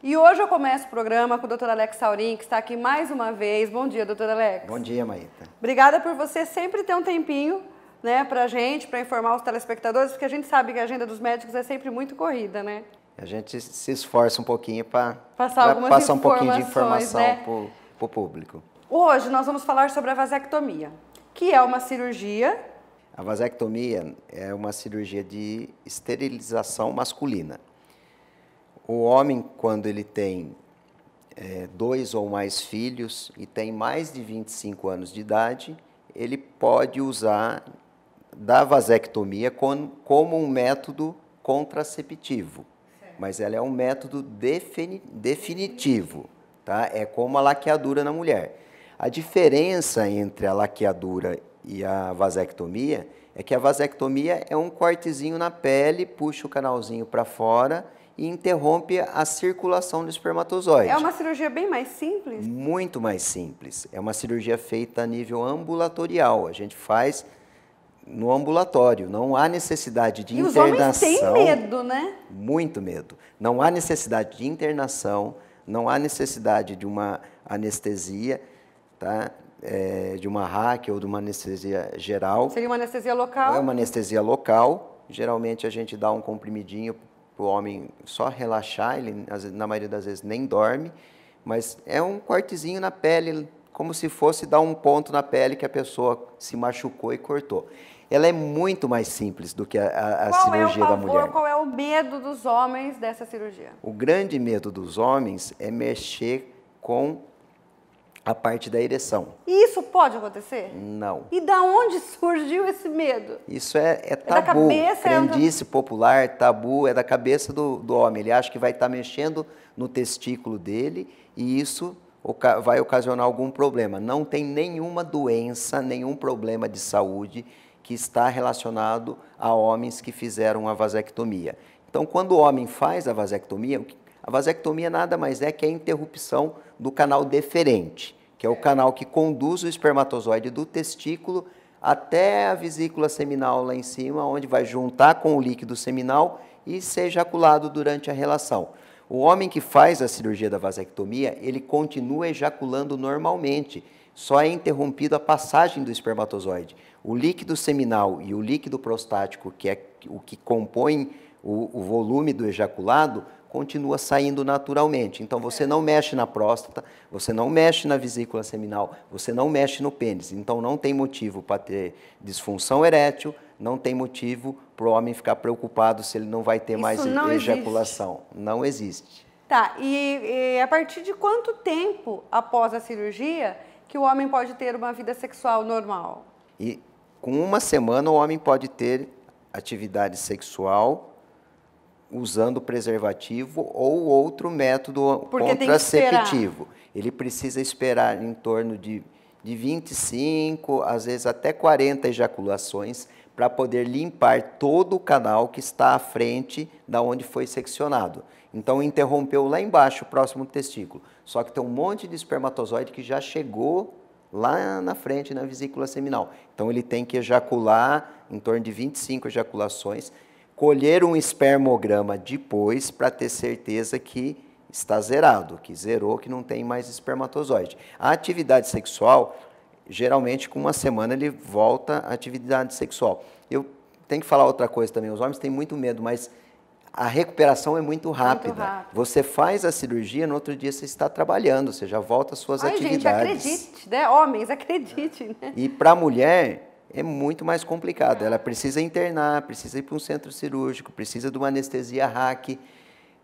E hoje eu começo o programa com o Dr. Alex Saurin, que está aqui mais uma vez. Bom dia, Dr. Alex. Bom dia, Maíta. Obrigada por você sempre ter um tempinho né, para gente, para informar os telespectadores, porque a gente sabe que a agenda dos médicos é sempre muito corrida, né? A gente se esforça um pouquinho para passar, passar um pouquinho de informação né? para o público. Hoje nós vamos falar sobre a vasectomia, que é uma cirurgia. A vasectomia é uma cirurgia de esterilização masculina. O homem, quando ele tem é, dois ou mais filhos e tem mais de 25 anos de idade, ele pode usar da vasectomia com, como um método contraceptivo. Mas ela é um método defini, definitivo, tá? É como a laqueadura na mulher. A diferença entre a laqueadura e a vasectomia é que a vasectomia é um cortezinho na pele, puxa o canalzinho para fora e interrompe a circulação do espermatozoide. É uma cirurgia bem mais simples? Muito mais simples. É uma cirurgia feita a nível ambulatorial. A gente faz no ambulatório. Não há necessidade de e internação. Os homens têm medo, né? Muito medo. Não há necessidade de internação, não há necessidade de uma anestesia, tá? É, de uma hack ou de uma anestesia geral. Seria uma anestesia local? É uma anestesia local. Geralmente a gente dá um comprimidinho o homem só relaxar, ele na maioria das vezes nem dorme, mas é um cortezinho na pele, como se fosse dar um ponto na pele que a pessoa se machucou e cortou. Ela é muito mais simples do que a, a é cirurgia é pavor, da mulher. Qual é o medo dos homens dessa cirurgia? O grande medo dos homens é mexer com a parte da ereção. E isso pode acontecer? Não. E da onde surgiu esse medo? Isso é, é tabu. É da cabeça, Crendice é popular, tabu, é da cabeça do, do homem. Ele acha que vai estar tá mexendo no testículo dele e isso vai ocasionar algum problema. Não tem nenhuma doença, nenhum problema de saúde que está relacionado a homens que fizeram a vasectomia. Então, quando o homem faz a vasectomia, a vasectomia nada mais é que a interrupção do canal deferente que é o canal que conduz o espermatozoide do testículo até a vesícula seminal lá em cima, onde vai juntar com o líquido seminal e ser ejaculado durante a relação. O homem que faz a cirurgia da vasectomia, ele continua ejaculando normalmente, só é interrompida a passagem do espermatozoide. O líquido seminal e o líquido prostático, que é o que compõe o, o volume do ejaculado, continua saindo naturalmente. Então você não mexe na próstata, você não mexe na vesícula seminal, você não mexe no pênis. Então não tem motivo para ter disfunção erétil, não tem motivo para o homem ficar preocupado se ele não vai ter Isso mais não ejaculação. Existe. Não existe. Tá, e, e a partir de quanto tempo após a cirurgia que o homem pode ter uma vida sexual normal? E com uma semana o homem pode ter atividade sexual usando preservativo ou outro método Porque contraceptivo. Ele precisa esperar em torno de, de 25, às vezes até 40 ejaculações para poder limpar todo o canal que está à frente da onde foi seccionado. Então interrompeu lá embaixo, próximo do testículo. Só que tem um monte de espermatozoide que já chegou lá na frente na vesícula seminal. Então ele tem que ejacular em torno de 25 ejaculações colher um espermograma depois para ter certeza que está zerado, que zerou, que não tem mais espermatozoide. A atividade sexual, geralmente com uma semana ele volta à atividade sexual. Eu tenho que falar outra coisa também, os homens têm muito medo, mas a recuperação é muito rápida. Muito Você faz a cirurgia, no outro dia você está trabalhando, você já volta às suas Ai, atividades. Gente, acredite, né? Homens, acredite, né? E para a mulher, é muito mais complicado. Ela precisa internar, precisa ir para um centro cirúrgico, precisa de uma anestesia hack.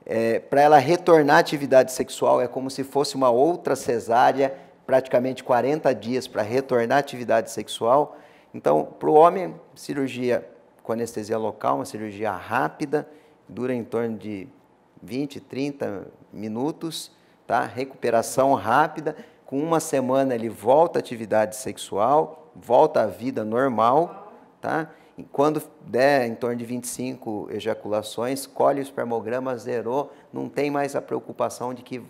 É, para ela retornar à atividade sexual, é como se fosse uma outra cesárea, praticamente 40 dias para retornar à atividade sexual. Então, para o homem, cirurgia com anestesia local, uma cirurgia rápida, dura em torno de 20, 30 minutos, tá? recuperação rápida. Com uma semana ele volta à atividade sexual, volta à vida normal, tá? E quando der em torno de 25 ejaculações, colhe o espermograma, zerou, não tem mais a preocupação de que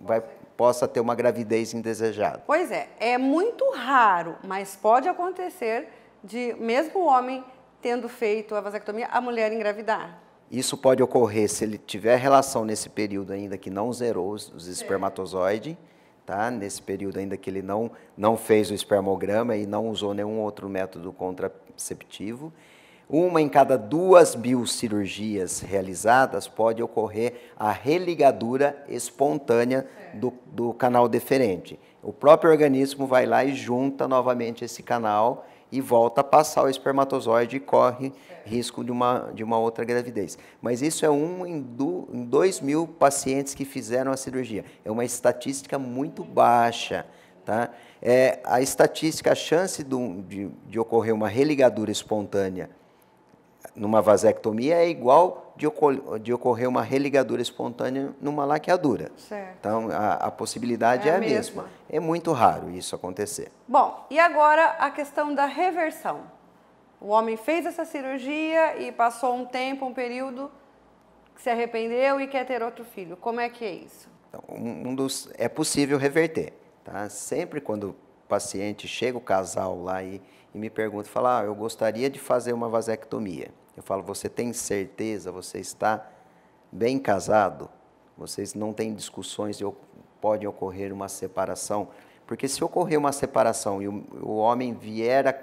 vai, possa ter uma gravidez indesejada. Pois é, é muito raro, mas pode acontecer de mesmo o homem tendo feito a vasectomia, a mulher engravidar. Isso pode ocorrer se ele tiver relação nesse período ainda que não zerou os espermatozoides. É tá? Nesse período ainda que ele não não fez o espermograma e não usou nenhum outro método contraceptivo. Uma em cada duas biocirurgias realizadas pode ocorrer a religadura espontânea do, do canal deferente. O próprio organismo vai lá e junta novamente esse canal e volta a passar o espermatozoide e corre risco de uma, de uma outra gravidez. Mas isso é um em, do, em mil pacientes que fizeram a cirurgia. É uma estatística muito baixa. Tá? É, a estatística, a chance de, de ocorrer uma religadura espontânea numa vasectomia é igual de, ocor de ocorrer uma religadura espontânea numa laqueadura. Certo. Então, a, a possibilidade é, é a mesma. mesma. É muito raro isso acontecer. Bom, e agora a questão da reversão. O homem fez essa cirurgia e passou um tempo, um período, que se arrependeu e quer ter outro filho. Como é que é isso? Então, um dos, é possível reverter. Tá? Sempre quando o paciente chega, o casal lá e, e me pergunta, fala, ah, eu gostaria de fazer uma vasectomia. Eu falo, você tem certeza, você está bem casado, vocês não têm discussões e pode ocorrer uma separação. Porque se ocorrer uma separação e o, o homem vier a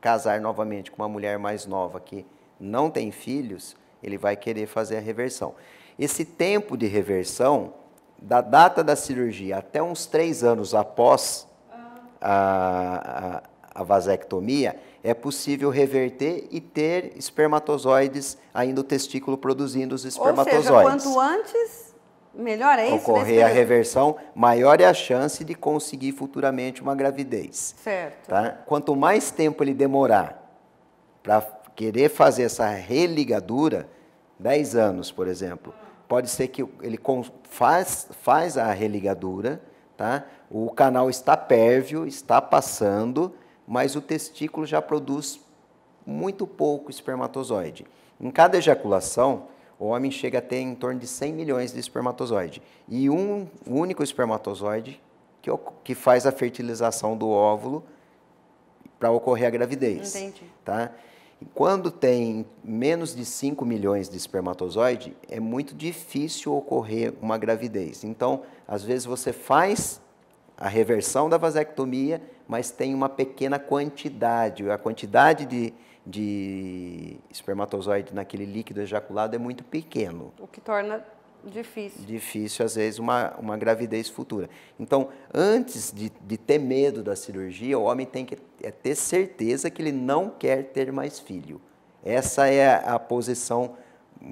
casar novamente com uma mulher mais nova que não tem filhos, ele vai querer fazer a reversão. Esse tempo de reversão, da data da cirurgia até uns três anos após a, a a vasectomia, é possível reverter e ter espermatozoides, ainda o testículo produzindo os espermatozoides. Ou seja, quanto antes, melhor é isso? Né, Ocorrer a reversão, maior é a chance de conseguir futuramente uma gravidez. Certo. Tá? Quanto mais tempo ele demorar para querer fazer essa religadura, 10 anos, por exemplo, pode ser que ele faz, faz a religadura, tá? o canal está pérvio, está passando mas o testículo já produz muito pouco espermatozoide. Em cada ejaculação, o homem chega a ter em torno de 100 milhões de espermatozoide. E um único espermatozoide que, que faz a fertilização do óvulo para ocorrer a gravidez. Entendi. Tá? quando tem menos de 5 milhões de espermatozoide, é muito difícil ocorrer uma gravidez. Então, às vezes você faz a reversão da vasectomia, mas tem uma pequena quantidade. A quantidade de, de espermatozoide naquele líquido ejaculado é muito pequeno. O que torna difícil. Difícil, às vezes, uma, uma gravidez futura. Então, antes de, de ter medo da cirurgia, o homem tem que é ter certeza que ele não quer ter mais filho. Essa é a, a posição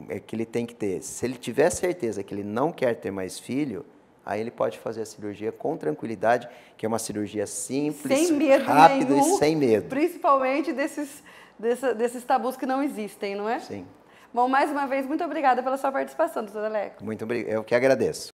é, que ele tem que ter. Se ele tiver certeza que ele não quer ter mais filho, aí ele pode fazer a cirurgia com tranquilidade, que é uma cirurgia simples, rápida e sem medo. Principalmente desses, desses tabus que não existem, não é? Sim. Bom, mais uma vez, muito obrigada pela sua participação, doutor Alex. Muito obrigado, eu que agradeço.